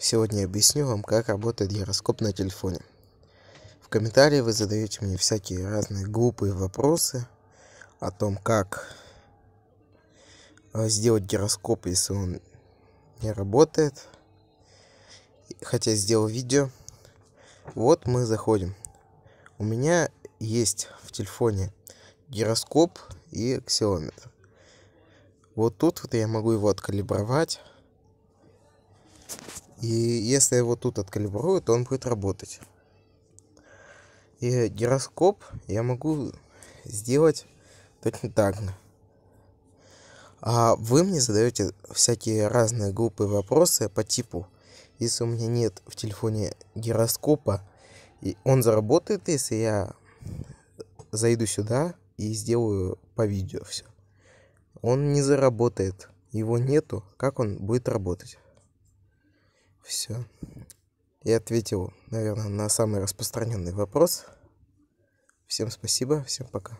Сегодня объясню вам, как работает гироскоп на телефоне. В комментарии вы задаете мне всякие разные глупые вопросы о том, как э, сделать гироскоп, если он не работает. Хотя сделал видео. Вот мы заходим. У меня есть в телефоне гироскоп и аксиометр. Вот тут вот я могу его откалибровать и если его тут откалибруют, то он будет работать. И гироскоп я могу сделать точно так же. А вы мне задаете всякие разные глупые вопросы по типу, если у меня нет в телефоне гироскопа, и он заработает, если я зайду сюда и сделаю по видео все. Он не заработает, его нету, как он будет работать? Все. Я ответил, наверное, на самый распространенный вопрос. Всем спасибо, всем пока.